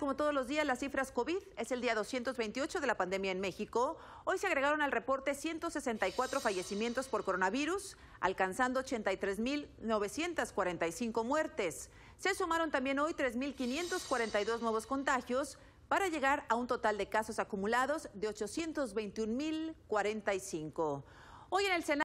como todos los días las cifras COVID. Es el día 228 de la pandemia en México. Hoy se agregaron al reporte 164 fallecimientos por coronavirus, alcanzando 83.945 muertes. Se sumaron también hoy 3.542 nuevos contagios para llegar a un total de casos acumulados de 821.045. Hoy en el Senado...